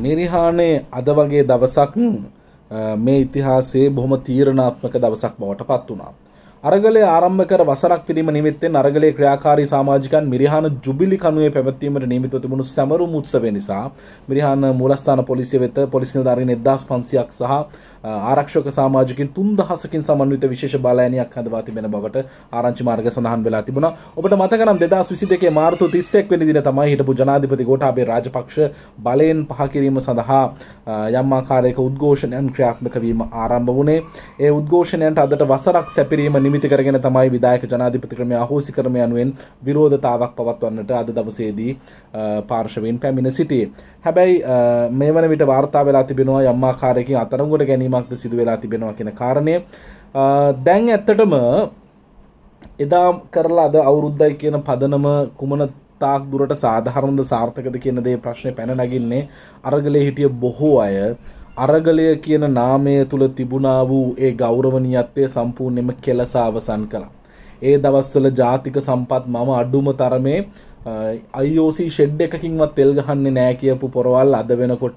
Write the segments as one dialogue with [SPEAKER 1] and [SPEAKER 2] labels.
[SPEAKER 1] නිරිහානේ අද වගේ දවසක් මේ ඉතිහාසේ බොහොම තීරණාත්මක දවසක් බවට පත් වුණා. අරගලය ආරම්භකර වසරක් පිරිම නිවෙත්තෙන් අරගලේ ක්‍රියාකාරී සමාජිකන් මිරිහාන ජුබිලි කනුවේ පැවැත්වීමට නිමිත තිබුණු සැමරුම් උත්සවය නිසා මිරිහාන මූලස්ථාන පොලිසිය වෙත පොලිසි නිලධාරීන් 1500ක් සහ ආරක්ෂක සමාජිකින් 3000කින් සමන්විත විශේෂ බාලෑනියක් හදවා තිබෙන බවට ආරංචි මාර්ග සඳහන් වෙලා තිබුණා. ඔබට මතක නම් 2022 මාර්තු 31 වෙනි දින තමයි හිටපු ජනාධිපති ගෝඨාභය රාජපක්ෂ බලයෙන් පහ කිරීම සඳහා යම් ආකාරයක උද්ඝෝෂණයන් ක්‍රියාත්මක වීම ආරම්භ වුණේ. ඒ උද්ඝෝෂණයන්ට අදට වසරක් සැපිරීම නිමිති කරගෙන තමයි විදායක ජනාධිපති ක්‍රමය අහෝසි කරම යනුවෙන් විරෝධතාවක් පවත්වන්නට අද දවසේදී පාර්ශවෙන් පැමිණ සිටියේ. හැබැයි මේ වන විට වාර්තා වෙලා තිබෙනවා යම්මාකාරයකින් අතරගොට ගැනීමක්ද සිදු වෙලා තිබෙනවා කියෙන කාරණය දැන් ඇත්තටම එදා කරලා අද අවුරුද්දයි කියන පදනම කුමන තාක් දුරට සාධහරන්ද සාර්ථකද කියන දේ ප්‍රශ්නය පැන නගින්නේ අරගලේ හිටිය බොහෝ අය අරගලය කියන නාමය තුළ තිබුණා වූ ඒ ගෞරවනීයත්වය සම්පූර්ණයෙන්ම කෙලස අවසන් කළා. ඒ දවස්වල ජාතික සම්පත් මම අඩුම තරමේ IOC ෂෙඩ් එකකින්වත් තෙල් ගහන්නේ නෑ කියපු පොරවල් අද වෙනකොට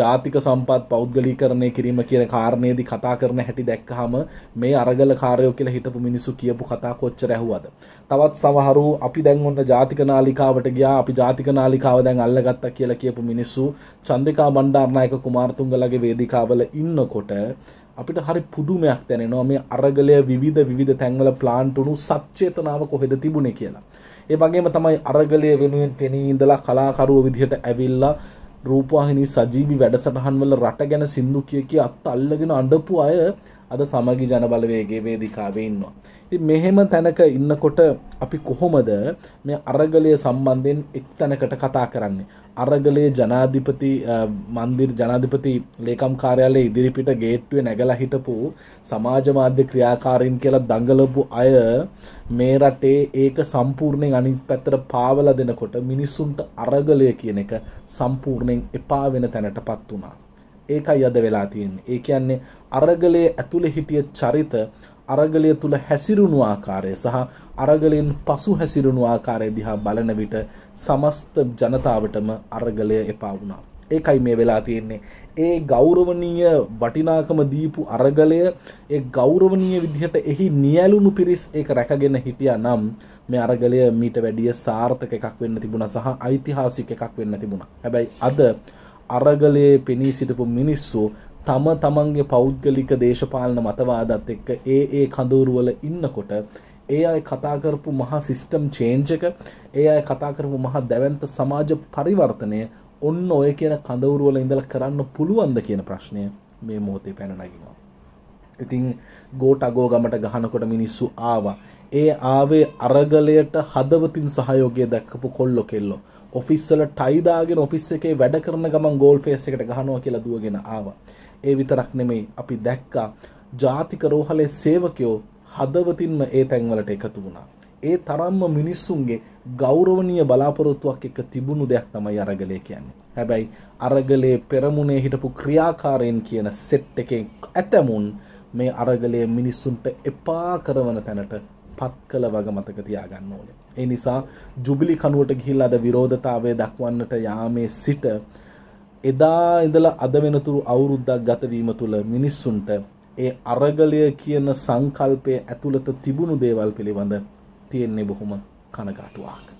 [SPEAKER 1] ජාතික සම්පත් පෞද්ගලීකරණය කිරීම කියන කාරණයේදී කතා කරන හැටි දැක්කහම මේ අරගල කාර්යෝ කියලා හිටපු මිනිස්සු කියපු කතා කොච්චර ඇහුවද තවත් සමහරු අපි දැන් ඔන්න ජාතික නාලිකාවට ගියා අපි ජාතික නාලිකාව දැන් අල්ලගත්තා කියලා කියපු මිනිස්සු චන්ද්‍රිකා බණ්ඩාරනායක කුමාරතුංගලගේ වේදිකාවල ඉන්නකොට අපිට හරි පුදුමයක් තැනෙනවා මේ අරගලය විධ විධ තැන්වල ප්ලාන්ටුණු සච්චේතනාව කොහෙද තිබුණෙ කියලා. ඒ වගේම තමයි අරගලය වෙනුවෙන් පෙනී ඉඳලා කලාකරුව විදිහට ඇවිල්ලා රූපවාහිනී සජීවි වැඩසටහන්වල රට ගැන සින්දු කිය කිය අත් අල්ලගෙන අඬපු අය අද සමගි ජනබලවේගේ වේදිකාවේ ඉන්නවා. මෙහෙම තැනක ඉන්නකොට අපි කොහොමද මේ අරගලය සම්බන්ධයෙන් එක් තැනකට කතා කරන්නේ. අරගලයේ ජනාධිපති මන්දිර් ජනාධිපති ලේකම් කාර්යාලය ඉදිරිපිට ගේට්ටුව නැගල හිටපු සමාජ මාධ්‍ය ක්‍රියාකාරීන් කියලා දඟලපු අය මේ රටේ ඒක සම්පූර්ණයෙන් අනිත් පැත්තට පාවල දෙනකොට මිනිස්සුන්ට අරගලය කියන එක සම්පූර්ණයෙන් එපා වෙන තැනට පත් වුණා. ඒකයි අද වෙලා තියෙන් ඒ කියන්නේ අරගලේ ඇතුළ හිටිය චරිත අරගලය තුළ හැසිරුණු ආකාරය සහ අරගලෙන් පසු හැසිරුණු ආකාරය දිහා බලන විට සමස්ත ජනතාවටම අරගලය එපා වුණා. ඒකයි මේ වෙලා තියෙන්නේ. ඒ ගෞරවනීය වටිනාකම දීපු අරගලය ඒ ගෞරවනීය විදිහට එහි නියැලුණු පිරිස් ඒක රැකගෙන හිටියා නම් මේ අරගලය මීට වැඩිය සාර්ථක එකක් වෙන්න තිබුණා සහ ඓතිහාසික එකක් වෙන්න තිබුණා. හැබැයි අද අරගලයේ පෙනී සිටපු මිනිස්සු තම තමන්ගේ පෞද්ගලික දේශපාලන මතවාදත් එක්ක ඒ ඒ කඳවුරුවල ඉන්නකොට ඒ අය කතාකරපු මහා සිිස්ටම් චේන්ජක ඒ අය කතාකරපු මහා දැවන්ත සමාජ පරිවර්තනය ඔන්න ඔය කියන කඳවුරුවල ඉඳල කරන්න පුළුවන්ද කියන ප්‍රශ්නය මේ මෝතේ පැනනැගෙනවා. ඉතිං ගෝට අගෝ ගමට ගහනකොට මිනිස්සු ආවා. ඒ ආවේ අරගලයට හදවතින් සහයෝගය දැක්කපු කොල්ලො කෙල්ලො. ඔෆිස්සල ටයිදාගෙන ඔෆිස් එකේ වැඩ කරන ගමන් ගෝල් ෆේස් එකට ගහනවා කියලා දුවගෙන ආවා. ඒ විතරක් නෙමෙයි අපි දැක්කා ජාතික රෝහලේ සේවකයෝ හදවතින්ම ඒ තැන්වලට එකතු වුණා. ඒ තරම්ම මිනිස්සුන්ගේ ගෞරවනීය බලාපොරොත්තුවක් එක තිබුණු දෙයක් තමයි අරගලය කියන්නේ. හැබැයි අරගලේ පෙරමුණේ හිටපු ක්‍රියාකාරයන් කියන සෙට් එකෙන් ඇතැමුන් මේ අරගලය මිනිස්සුන්ට එපා කරවන තැනට පත් කළ වග මතක තියාගන්න ඕනේ. ඒ නිසා ජුබිලි කනුවට ගිහිල් අද විරෝධතාවය දක්වන්නට යාමේ සිට එදා ඉඳල අද වෙනතුරු අවුරුද්දක් ගතවීම තුළ මිනිස්සුන්ට ඒ අරගලය කියන සංකල්පය ඇතුළත තිබුණු දේවල් පිළිබඳ තියෙන්නේ බොහොම කනගාටුවක්.